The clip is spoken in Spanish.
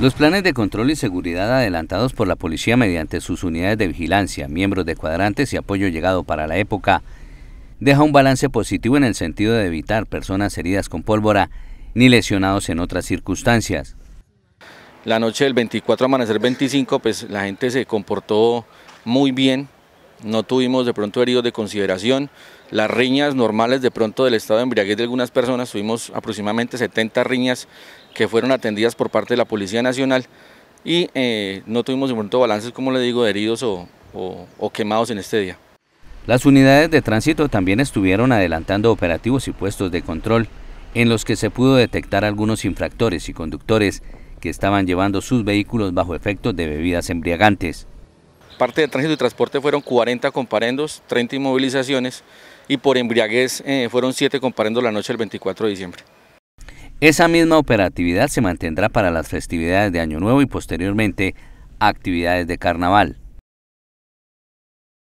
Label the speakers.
Speaker 1: Los planes de control y seguridad adelantados por la policía mediante sus unidades de vigilancia, miembros de cuadrantes y apoyo llegado para la época deja un balance positivo en el sentido de evitar personas heridas con pólvora ni lesionados en otras circunstancias.
Speaker 2: La noche del 24 amanecer 25, pues la gente se comportó muy bien, no tuvimos de pronto heridos de consideración. Las riñas normales de pronto del estado de embriaguez de algunas personas, tuvimos aproximadamente 70 riñas que fueron atendidas por parte de la Policía Nacional y eh, no tuvimos de pronto balances, como le digo, de heridos o, o quemados en este día.
Speaker 1: Las unidades de tránsito también estuvieron adelantando operativos y puestos de control en los que se pudo detectar algunos infractores y conductores que estaban llevando sus vehículos bajo efectos de bebidas embriagantes
Speaker 2: parte de tránsito y transporte fueron 40 comparendos, 30 inmovilizaciones y por embriaguez eh, fueron 7 comparendos la noche del 24 de diciembre.
Speaker 1: Esa misma operatividad se mantendrá para las festividades de Año Nuevo y posteriormente actividades de carnaval.